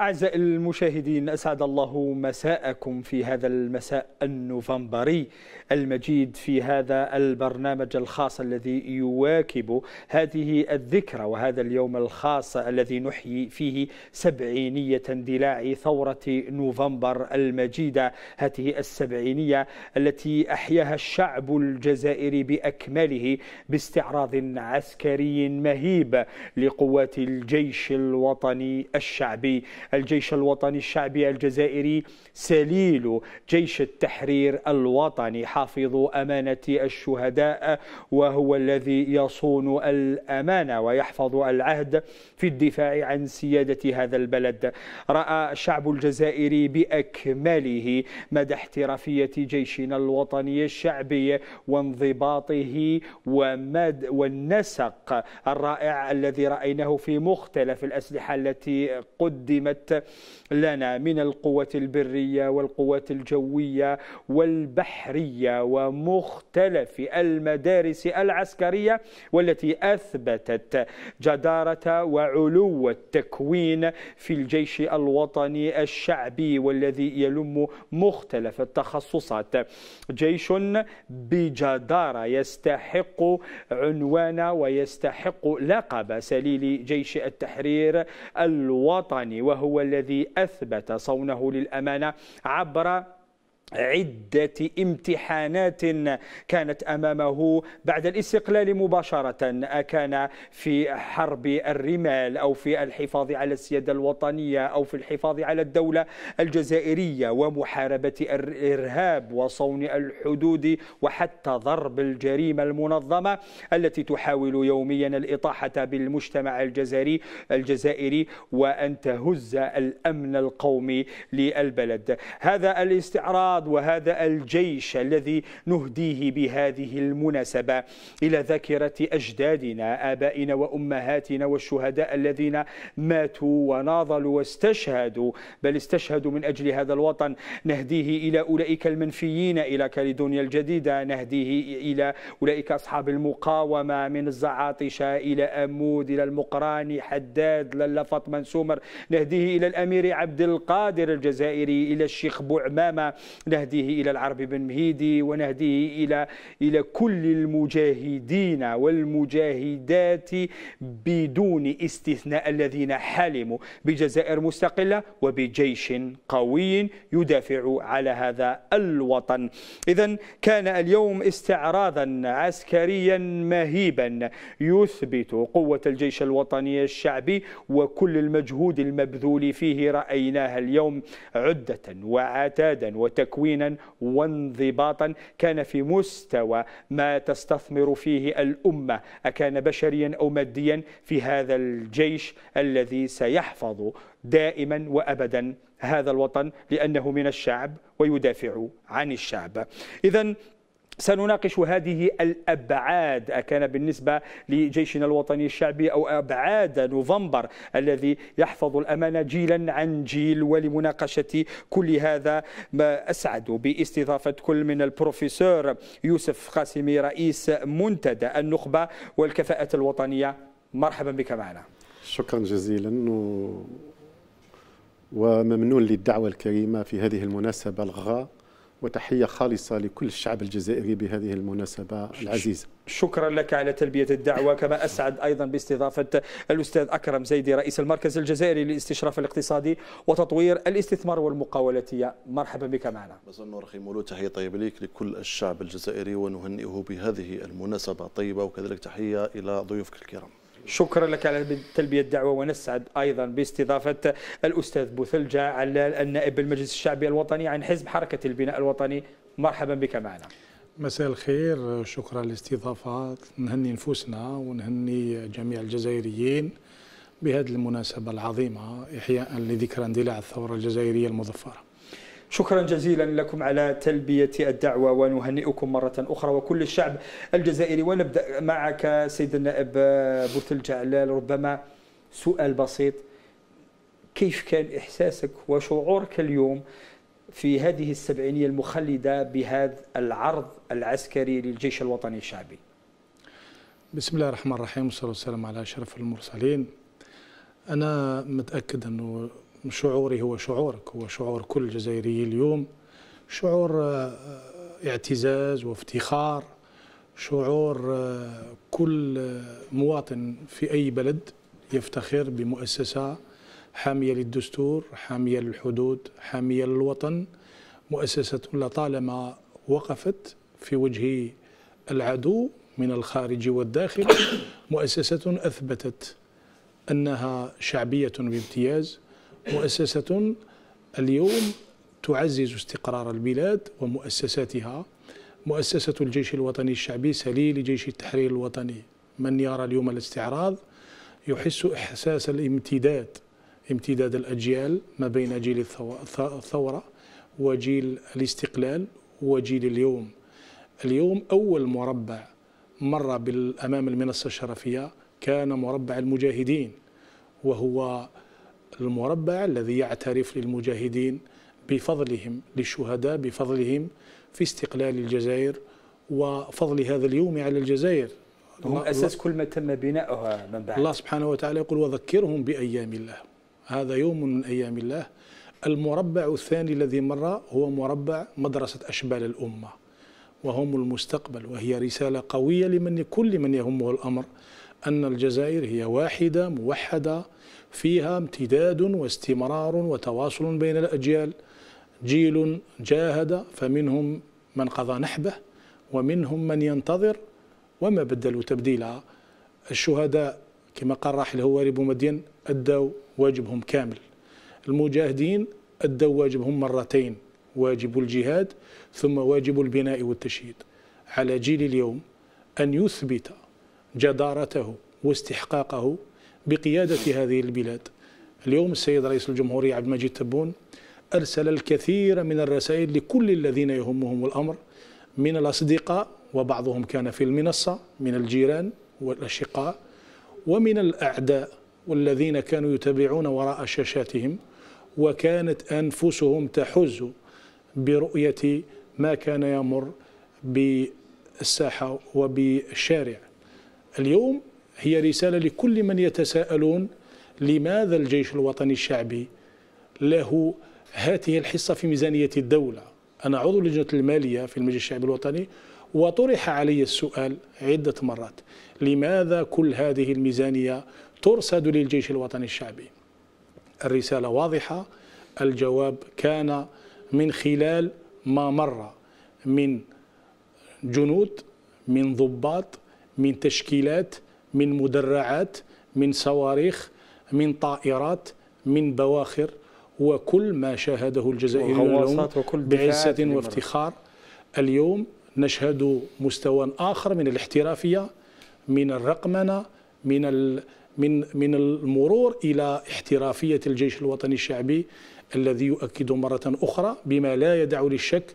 أعزائي المشاهدين أسعد الله مساءكم في هذا المساء النوفمبري المجيد في هذا البرنامج الخاص الذي يواكب هذه الذكرى وهذا اليوم الخاص الذي نحيي فيه سبعينية اندلاع ثورة نوفمبر المجيدة هذه السبعينية التي أحياها الشعب الجزائري بأكمله باستعراض عسكري مهيب لقوات الجيش الوطني الشعبي الجيش الوطني الشعبي الجزائري سليل جيش التحرير الوطني حافظ أمانة الشهداء وهو الذي يصون الأمانة ويحفظ العهد في الدفاع عن سيادة هذا البلد رأى الشعب الجزائري بأكمله مدى احترافية جيشنا الوطني الشعبي وانضباطه ومد والنسق الرائع الذي رأيناه في مختلف الأسلحة التي قدمت وفرت لنا من القوة البرية والقوة الجوية والبحرية ومختلف المدارس العسكرية والتي أثبتت جدارة وعلو التكوين في الجيش الوطني الشعبي والذي يلم مختلف التخصصات جيش بجدارة يستحق عنوان ويستحق لقب سليل جيش التحرير الوطني وهو هو الذي أثبت صونه للأمانة عبر عدة امتحانات كانت أمامه بعد الاستقلال مباشرة أكان في حرب الرمال أو في الحفاظ على السيادة الوطنية أو في الحفاظ على الدولة الجزائرية ومحاربة الإرهاب وصون الحدود وحتى ضرب الجريمة المنظمة التي تحاول يوميا الإطاحة بالمجتمع الجزائري الجزائري وأن تهز الأمن القومي للبلد هذا الاستعراض الرياض وهذا الجيش الذي نهديه بهذه المناسبة إلى ذاكرة أجدادنا آبائنا وأمهاتنا والشهداء الذين ماتوا وناضلوا واستشهدوا بل استشهدوا من أجل هذا الوطن نهديه إلى أولئك المنفيين إلى كاليدونيا الجديدة نهديه إلى أولئك أصحاب المقاومة من الزعاطشة إلى أمود إلى المقراني حداد للا فاطمة سومر نهديه إلى الأمير عبد القادر الجزائري إلى الشيخ بوعمامة نهديه إلى العرب بن مهيدي ونهديه إلى إلى كل المجاهدين والمجاهدات بدون استثناء الذين حلموا بجزائر مستقلة وبجيش قوي يدافع على هذا الوطن إذا كان اليوم استعراضا عسكريا مهيبا يثبت قوة الجيش الوطني الشعبي وكل المجهود المبذول فيه رأيناها اليوم عدة وعتادا وتكوينا تكوينا وانضباطا كان في مستوى ما تستثمر فيه الأمة أكان بشريا أو ماديا في هذا الجيش الذي سيحفظ دائما وأبدا هذا الوطن لأنه من الشعب ويدافع عن الشعب إذا سنناقش هذه الأبعاد كان بالنسبة لجيشنا الوطني الشعبي أو أبعاد نوفمبر الذي يحفظ الأمانة جيلا عن جيل ولمناقشة كل هذا ما أسعد باستضافة كل من البروفيسور يوسف قاسمي رئيس منتدى النخبة والكفاءة الوطنية مرحبا بك معنا شكرا جزيلا و... وممنون للدعوة الكريمة في هذه المناسبة الغراء وتحية خالصة لكل الشعب الجزائري بهذه المناسبة العزيزة شكرا لك على تلبية الدعوة كما أسعد أيضا باستضافة الأستاذ أكرم زيدي رئيس المركز الجزائري للاستشراف الاقتصادي وتطوير الاستثمار والمقاولاتية مرحبا بك معنا مازال نور أخي تحية طيبة لك لكل الشعب الجزائري ونهنئه بهذه المناسبة الطيبة وكذلك تحية إلى ضيوفك الكرام شكرا لك على تلبية الدعوة ونسعد أيضا باستضافة الأستاذ بوثلجة علال النائب بالمجلس الشعبي الوطني عن حزب حركة البناء الوطني مرحبا بك معنا مساء الخير شكرا للاستضافة نهني نفوسنا ونهني جميع الجزائريين بهذه المناسبة العظيمة إحياء لذكرى اندلاع الثورة الجزائرية المظفرة شكرا جزيلا لكم على تلبية الدعوة ونهنئكم مرة أخرى وكل الشعب الجزائري ونبدأ معك سيد النائب بوثل جعلال ربما سؤال بسيط كيف كان إحساسك وشعورك اليوم في هذه السبعينية المخلدة بهذا العرض العسكري للجيش الوطني الشعبي بسم الله الرحمن الرحيم والصلاة والسلام على أشرف المرسلين أنا متأكد أنه شعوري هو شعورك هو شعور كل جزائري اليوم شعور آه، اعتزاز وافتخار شعور آه، كل مواطن في أي بلد يفتخر بمؤسسة حامية للدستور حامية للحدود حامية للوطن مؤسسة لطالما وقفت في وجه العدو من الخارج والداخل مؤسسة أثبتت أنها شعبية بامتياز مؤسسة اليوم تعزز استقرار البلاد ومؤسساتها مؤسسة الجيش الوطني الشعبي سليل جيش التحرير الوطني من يرى اليوم الاستعراض يحس إحساس الامتداد امتداد الأجيال ما بين جيل الثورة وجيل الاستقلال وجيل اليوم اليوم أول مربع مر أمام المنصة الشرفية كان مربع المجاهدين وهو المربع الذي يعترف للمجاهدين بفضلهم للشهداء بفضلهم في استقلال الجزائر وفضل هذا اليوم على الجزائر هم أساس كل ما تم بناؤها من بعد الله سبحانه وتعالى يقول وذكرهم بأيام الله هذا يوم من أيام الله المربع الثاني الذي مر هو مربع مدرسة أشبال الأمة وهم المستقبل وهي رسالة قوية لمن كل من يهمه الأمر أن الجزائر هي واحدة موحدة فيها امتداد واستمرار وتواصل بين الأجيال جيل جاهد فمنهم من قضى نحبه ومنهم من ينتظر وما بدلوا تبديلا الشهداء كما قال راحل هواري بومدين أدوا واجبهم كامل المجاهدين أدوا واجبهم مرتين واجب الجهاد ثم واجب البناء والتشييد على جيل اليوم أن يثبت جدارته واستحقاقه بقيادة هذه البلاد اليوم السيد رئيس الجمهورية عبد المجيد تبون أرسل الكثير من الرسائل لكل الذين يهمهم الأمر من الأصدقاء وبعضهم كان في المنصة من الجيران والأشقاء ومن الأعداء والذين كانوا يتابعون وراء شاشاتهم وكانت أنفسهم تحز برؤية ما كان يمر بالساحة وبالشارع اليوم هي رسالة لكل من يتساءلون لماذا الجيش الوطني الشعبي له هذه الحصة في ميزانية الدولة أنا عضو لجنة المالية في المجلس الشعبي الوطني وطرح علي السؤال عدة مرات لماذا كل هذه الميزانية ترصد للجيش الوطني الشعبي الرسالة واضحة الجواب كان من خلال ما مر من جنود من ضباط من تشكيلات من مدرعات من صواريخ من طائرات من بواخر وكل ما شاهده الجزائريون بعزة وافتخار اليوم نشهد مستوى آخر من الاحترافية من الرقمنة من من من المرور إلى احترافية الجيش الوطني الشعبي الذي يؤكد مرة أخرى بما لا يدع للشك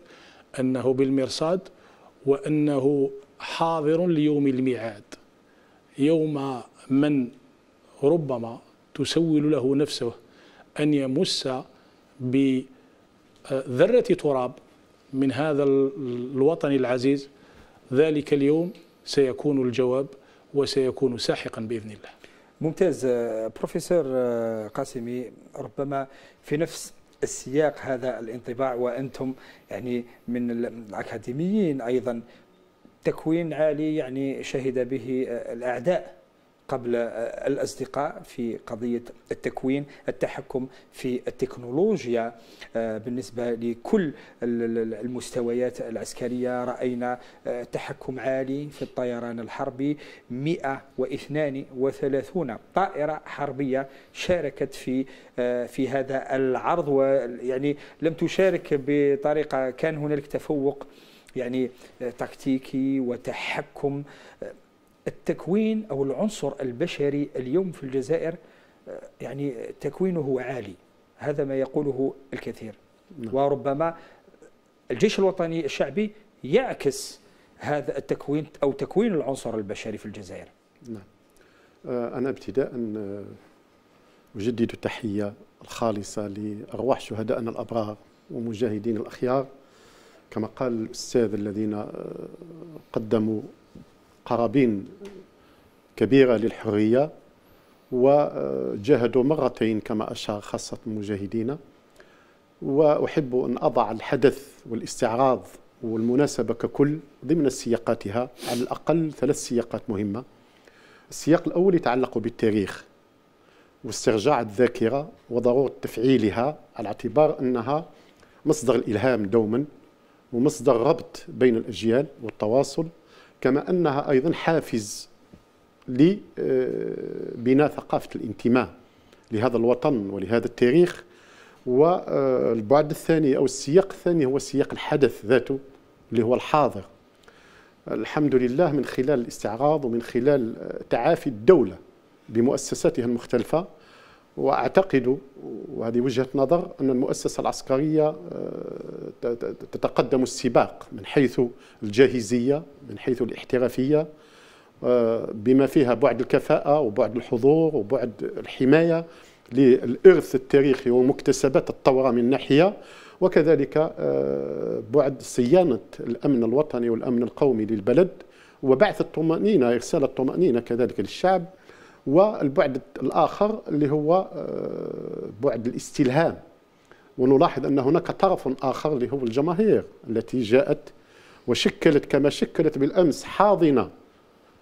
أنه بالمرصاد وأنه حاضر ليوم الميعاد يوم من ربما تسول له نفسه أن يمس بذرة تراب من هذا الوطن العزيز ذلك اليوم سيكون الجواب وسيكون ساحقا بإذن الله ممتاز بروفيسور آه، قاسمي ربما في نفس السياق هذا الانطباع وانتم يعني من الاكاديميين ايضا تكوين عالي يعني شهد به آه، الأعداء قبل آه، الأصدقاء في قضية التكوين التحكم في التكنولوجيا آه، بالنسبة لكل المستويات العسكرية رأينا تحكم عالي في الطيران الحربي 132 طائرة حربية شاركت في في هذا العرض ويعني لم تشارك بطريقة كان هنالك تفوق يعني آه, تكتيكي وتحكم آه, التكوين أو العنصر البشري اليوم في الجزائر آه, يعني تكوينه عالي هذا ما يقوله الكثير نعم. وربما الجيش الوطني الشعبي يعكس هذا التكوين أو تكوين العنصر البشري في الجزائر نعم أنا ابتداء أجدد التحية الخالصة لأرواح شهدائنا الأبرار ومجاهدين الأخيار كما قال الأستاذ الذين آه، قدموا قرابين كبيرة للحرية وجاهدوا مرتين كما أشار خاصة مجاهدينا وأحب أن أضع الحدث والاستعراض والمناسبة ككل ضمن سياقاتها على الأقل ثلاث سياقات مهمة السياق الأول يتعلق بالتاريخ واسترجاع الذاكرة وضرورة تفعيلها على اعتبار أنها مصدر الإلهام دوما ومصدر ربط بين الأجيال والتواصل كما أنها أيضا حافز لبناء آه، ثقافة الانتماء لهذا الوطن ولهذا التاريخ والبعد آه، الثاني أو السياق الثاني هو سياق الحدث ذاته اللي هو الحاضر الحمد لله من خلال الاستعراض ومن خلال آه، تعافي الدولة بمؤسساتها المختلفة واعتقد وهذه وجهه نظر ان المؤسسه العسكريه آه، تتقدم السباق من حيث الجاهزيه من حيث الاحترافيه آه، بما فيها بعد الكفاءه وبعد الحضور وبعد الحمايه للارث التاريخي ومكتسبات الثوره من ناحيه وكذلك آه، بعد صيانه الامن الوطني والامن القومي للبلد وبعث الطمأنينة إرسال الطمأنينة كذلك للشعب والبعد الآخر اللي هو آه، بعد الاستلهام ونلاحظ أن هناك طرف آخر اللي هو الجماهير التي جاءت وشكلت كما شكلت بالأمس حاضنة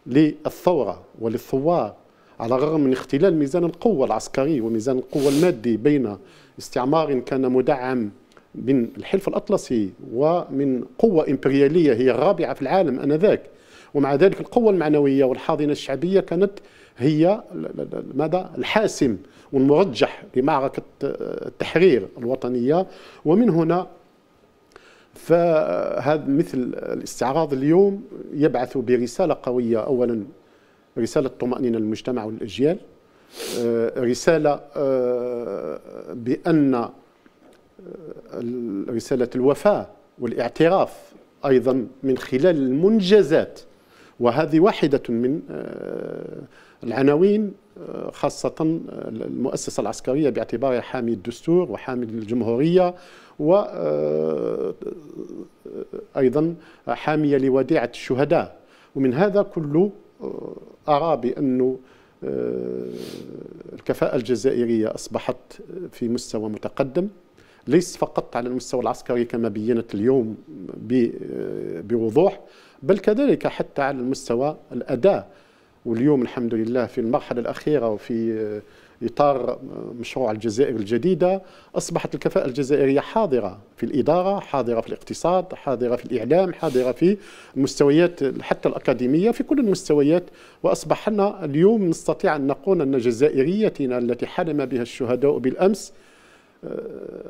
للثورة وللثوار على الرغم من اختلال ميزان القوة العسكري وميزان القوة المادي بين استعمار كان مدعم من الحلف الأطلسي ومن قوة إمبريالية هي الرابعة في العالم أنذاك ومع ذلك القوة المعنوية والحاضنة الشعبية كانت هي ماذا الحاسم والمرجح لمعركة آه، التحرير الوطنية ومن هنا فهذا مثل الاستعراض اليوم يبعث برسالة قوية أولا رسالة طمأنينة للمجتمع والأجيال آه، رسالة آه، بأن رسالة الوفاء والاعتراف أيضا من خلال المنجزات وهذه واحدة من آه، العناوين آه، خاصة آه، المؤسسة العسكرية باعتبارها حامي الدستور وحامي الجمهورية وأيضا حامية لوديعة الشهداء ومن هذا كله أرى بأن الكفاءة الجزائرية أصبحت في مستوى متقدم ليس فقط على المستوى العسكري كما بينت اليوم بوضوح بل كذلك حتى على المستوى الأداء واليوم الحمد لله في المرحلة الأخيرة وفي آه، إطار آه، مشروع الجزائر الجديدة أصبحت الكفاءة الجزائرية حاضرة في الإدارة حاضرة في الاقتصاد حاضرة في الإعلام حاضرة في المستويات حتى الأكاديمية في كل المستويات وأصبحنا اليوم نستطيع أن نقول أن جزائريتنا التي حلم بها الشهداء بالأمس آه،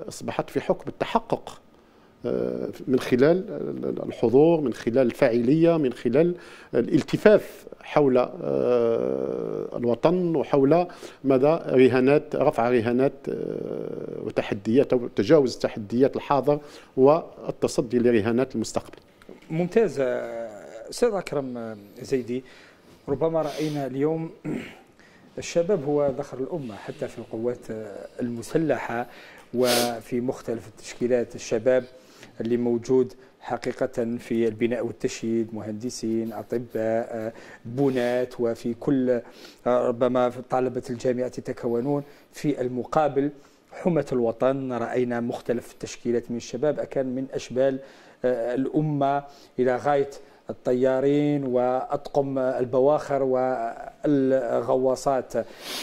أصبحت في حكم التحقق آه، من خلال الحضور من خلال الفاعلية من خلال الالتفاف حول آه، الوطن وحول مدى رهانات رفع رهانات آه، وتحديات أو تجاوز تحديات الحاضر والتصدي لرهانات المستقبل ممتاز أستاذ أكرم زيدي ربما رأينا اليوم الشباب هو ذخر الأمة حتى في القوات المسلحة وفي مختلف التشكيلات الشباب اللي موجود حقيقة في البناء والتشييد مهندسين أطباء بنات وفي كل ربما طلبة الجامعة يتكونون في المقابل حمة الوطن رأينا مختلف التشكيلات من الشباب أكان من أشبال آه، الأمة إلى غاية الطيارين وأطقم البواخر والغواصات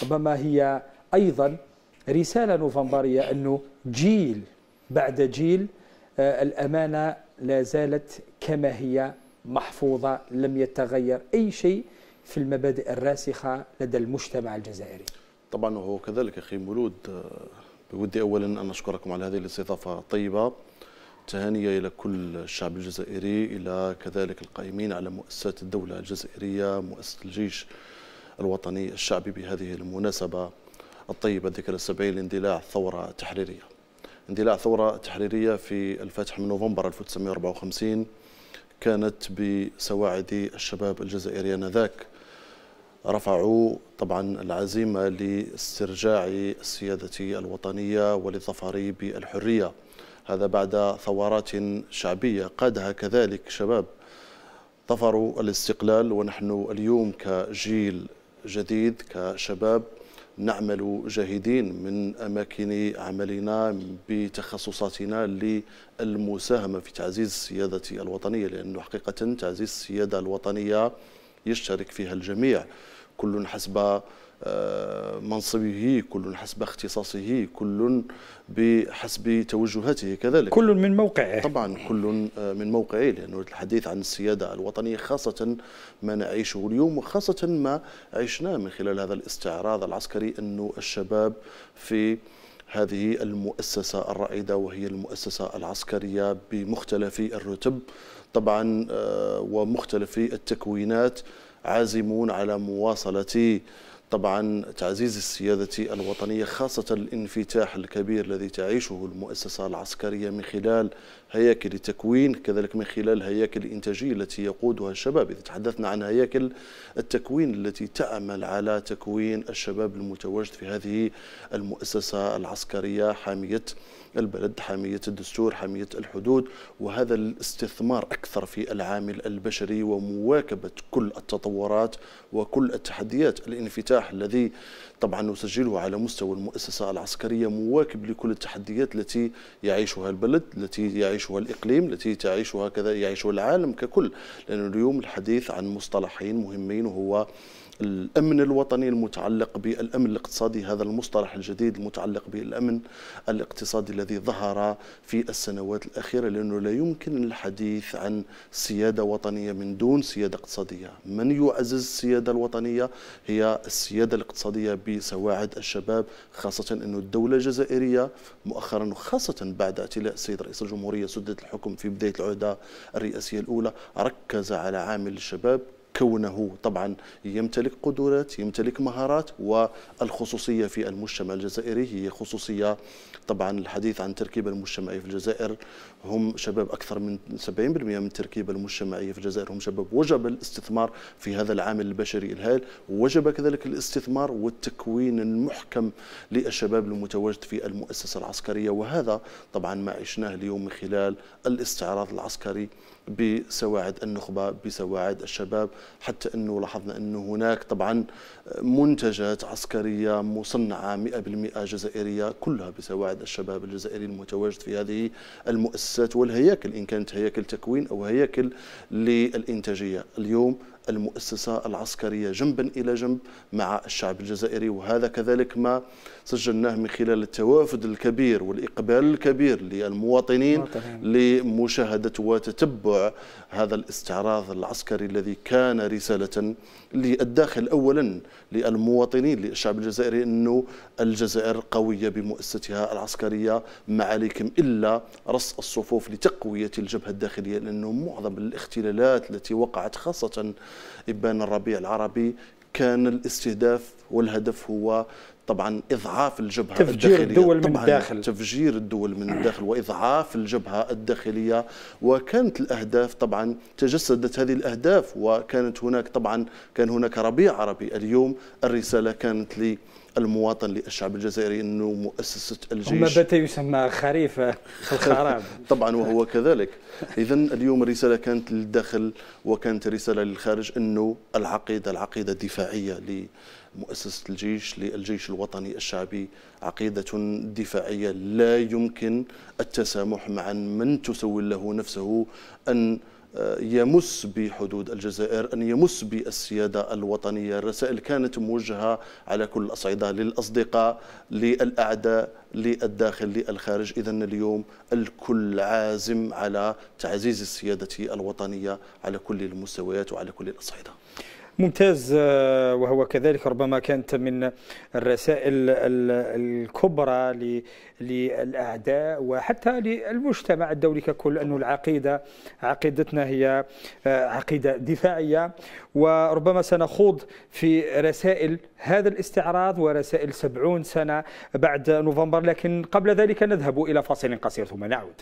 ربما هي أيضا رسالة نوفمبرية أنه جيل بعد جيل آه، الأمانة لا زالت كما هي محفوظة لم يتغير أي شيء في المبادئ الراسخة لدى المجتمع الجزائري طبعا هو كذلك أخي مولود آه، بودي أولا أن أشكركم على هذه الاستضافة الطيبة تهانية إلى كل الشعب الجزائري إلى كذلك القائمين على مؤسسات الدولة الجزائرية مؤسسة الجيش الوطني الشعبي بهذه المناسبة الطيبة ذكرى السبعين لاندلاع الثورة التحريرية اندلاع ثورة تحريرية في الفتح من نوفمبر 1954 كانت بسواعد الشباب الجزائري آنذاك رفعوا طبعا العزيمة لاسترجاع السيادة الوطنية والظفر بالحرية هذا بعد ثورات شعبية قادها كذلك شباب ظفروا الاستقلال ونحن اليوم كجيل جديد كشباب نعمل جاهدين من أماكن عملنا بتخصصاتنا للمساهمة في تعزيز السيادة الوطنية لأنه حقيقة تعزيز السيادة الوطنية يشترك فيها الجميع كل حسب آه، منصبه كل حسب اختصاصه كل بحسب توجهاته كذلك كل من موقعه طبعا كل آه، من موقعه لأنه الحديث عن السيادة الوطنية خاصة ما نعيشه اليوم وخاصة ما عشناه من خلال هذا الاستعراض العسكري أنه الشباب في هذه المؤسسة الرائدة وهي المؤسسة العسكرية بمختلف الرتب طبعا آه، ومختلف التكوينات عازمون على مواصلة طبعا تعزيز السيادة الوطنية خاصة الانفتاح الكبير الذي تعيشه المؤسسة العسكرية من خلال هياكل التكوين كذلك من خلال هياكل الإنتاجية التي يقودها الشباب إذا تحدثنا عن هياكل التكوين التي تأمل على تكوين الشباب المتواجد في هذه المؤسسة العسكرية حامية البلد حامية الدستور حامية الحدود وهذا الاستثمار أكثر في العامل البشري ومواكبة كل التطورات وكل التحديات الانفتاح الذي طبعا نسجله على مستوى المؤسسة العسكرية مواكب لكل التحديات التي يعيشها البلد التي يعيش يعيشها الإقليم التي تعيشها كذا يعيشها العالم ككل لأن اليوم الحديث عن مصطلحين مهمين وهو الأمن الوطني المتعلق بالأمن الاقتصادي هذا المصطلح الجديد المتعلق بالأمن الاقتصادي الذي ظهر في السنوات الأخيرة لأنه لا يمكن الحديث عن سيادة وطنية من دون سيادة اقتصادية من يعزز السيادة الوطنية هي السيادة الاقتصادية بسواعد الشباب خاصة أن الدولة الجزائرية مؤخرا وخاصة بعد اعتلاء السيد رئيس الجمهورية سدة الحكم في بداية العهدة الرئاسية الأولى ركز على عامل الشباب كونه طبعا يمتلك قدرات يمتلك مهارات والخصوصية في المجتمع الجزائري هي خصوصية طبعا الحديث عن التركيبة المجتمعية في الجزائر هم شباب أكثر من 70% من التركيبة المجتمعية في الجزائر هم شباب وجب الاستثمار في هذا العامل البشري الهائل وجب كذلك الاستثمار والتكوين المحكم للشباب المتواجد في المؤسسة العسكرية وهذا طبعا ما عشناه اليوم من خلال الاستعراض العسكري بسواعد النخبة بسواعد الشباب حتى أنه لاحظنا أنه هناك طبعا منتجات عسكرية مصنعة 100% جزائرية كلها بسواعد الشباب الجزائري المتواجد في هذه المؤسسات والهياكل إن كانت هياكل تكوين أو هياكل للإنتاجية اليوم المؤسسة العسكرية جنبا إلى جنب مع الشعب الجزائري وهذا كذلك ما سجلناه من خلال التوافد الكبير والإقبال الكبير للمواطنين لمشاهدة وتتبع هذا الاستعراض العسكري الذي كان رسالة للداخل أولا للمواطنين للشعب الجزائري أنه الجزائر قوية بمؤسستها العسكرية ما عليكم إلا رص الصفوف لتقوية الجبهة الداخلية لأنه معظم الاختلالات التي وقعت خاصة إبان الربيع العربي كان الاستهداف والهدف هو طبعا اضعاف الجبهه تفجير الداخليه الدول من الداخل تفجير الدول من الداخل واضعاف الجبهه الداخليه وكانت الاهداف طبعا تجسدت هذه الاهداف وكانت هناك طبعا كان هناك ربيع عربي اليوم الرساله كانت لي المواطن للشعب الجزائري انه مؤسسه الجيش ما بات يسمى خريف الخراب طبعا وهو كذلك اذا اليوم الرساله كانت للداخل وكانت رساله للخارج انه العقيده العقيده الدفاعيه مؤسسة الجيش للجيش الوطني الشعبي عقيدة دفاعية لا يمكن التسامح مع من تسول له نفسه أن آه، يمس بحدود الجزائر أن يمس بالسيادة الوطنية الرسائل كانت موجهة على كل الأصعدة للأصدقاء للأعداء للداخل للخارج إذا اليوم الكل عازم على تعزيز السيادة الوطنية على كل المستويات وعلى كل الأصعدة ممتاز آه، وهو كذلك ربما كانت من الرسائل الكبرى للأعداء وحتى للمجتمع الدولي ككل أن العقيدة عقيدتنا هي آه، عقيدة دفاعية وربما سنخوض في رسائل هذا الاستعراض ورسائل سبعون سنة بعد نوفمبر لكن قبل ذلك نذهب إلى فاصل قصير ثم نعود